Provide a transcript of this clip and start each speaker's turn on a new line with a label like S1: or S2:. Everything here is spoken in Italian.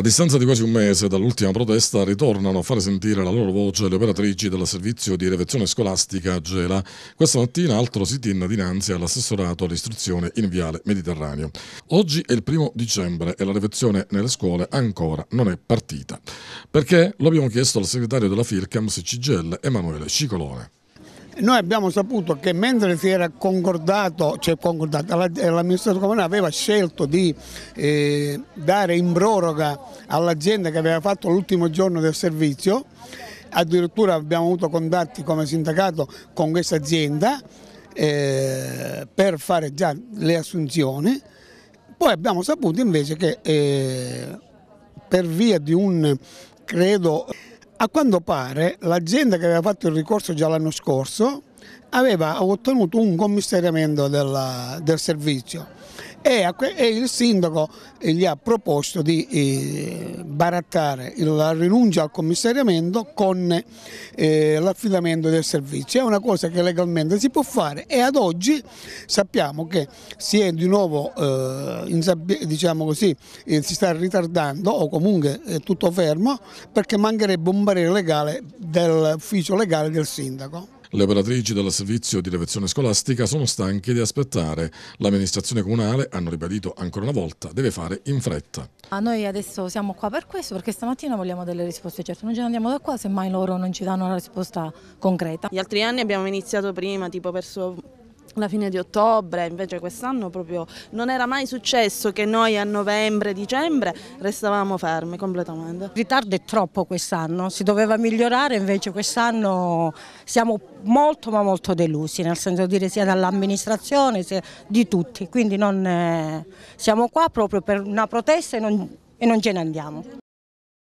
S1: A distanza di quasi un mese dall'ultima protesta ritornano a fare sentire la loro voce le operatrici del servizio di revezione scolastica Gela. Questa mattina altro sit-in dinanzi all'assessorato all'istruzione in Viale Mediterraneo. Oggi è il primo dicembre e la revezione nelle scuole ancora non è partita. Perché? Lo abbiamo chiesto al segretario della FIRCAMS CGL Emanuele Cicolone.
S2: Noi abbiamo saputo che mentre si era concordato, cioè concordato l'amministrazione comunale aveva scelto di eh, dare in proroga all'azienda che aveva fatto l'ultimo giorno del servizio, addirittura abbiamo avuto contatti come sindacato con questa azienda eh, per fare già le assunzioni, poi abbiamo saputo invece che eh, per via di un credo a quanto pare l'azienda che aveva fatto il ricorso già l'anno scorso aveva ottenuto un commissariamento del, del servizio e, il sindaco gli ha proposto di eh, barattare la rinuncia al commissariamento con eh, l'affidamento del servizio. È una cosa che legalmente si può fare e ad oggi sappiamo che si è di nuovo, eh, diciamo così, si sta ritardando o comunque è tutto fermo perché mancherebbe un parere legale dell'ufficio legale del sindaco.
S1: Le operatrici del servizio di levazione scolastica sono stanche di aspettare. L'amministrazione comunale, hanno ribadito ancora una volta, deve fare in fretta.
S2: Ah, noi adesso
S3: siamo qua per questo perché stamattina vogliamo delle risposte certe, non ce ne andiamo da qua semmai loro non ci danno una risposta concreta. Gli altri anni abbiamo iniziato prima, tipo verso la fine di ottobre, invece quest'anno proprio non era mai successo che noi a novembre, dicembre restavamo fermi completamente. Il ritardo è troppo quest'anno, si doveva migliorare, invece quest'anno siamo molto ma molto delusi, nel senso dire sia dall'amministrazione sia di tutti, quindi non, eh, siamo qua proprio per una protesta e non, e non ce ne andiamo.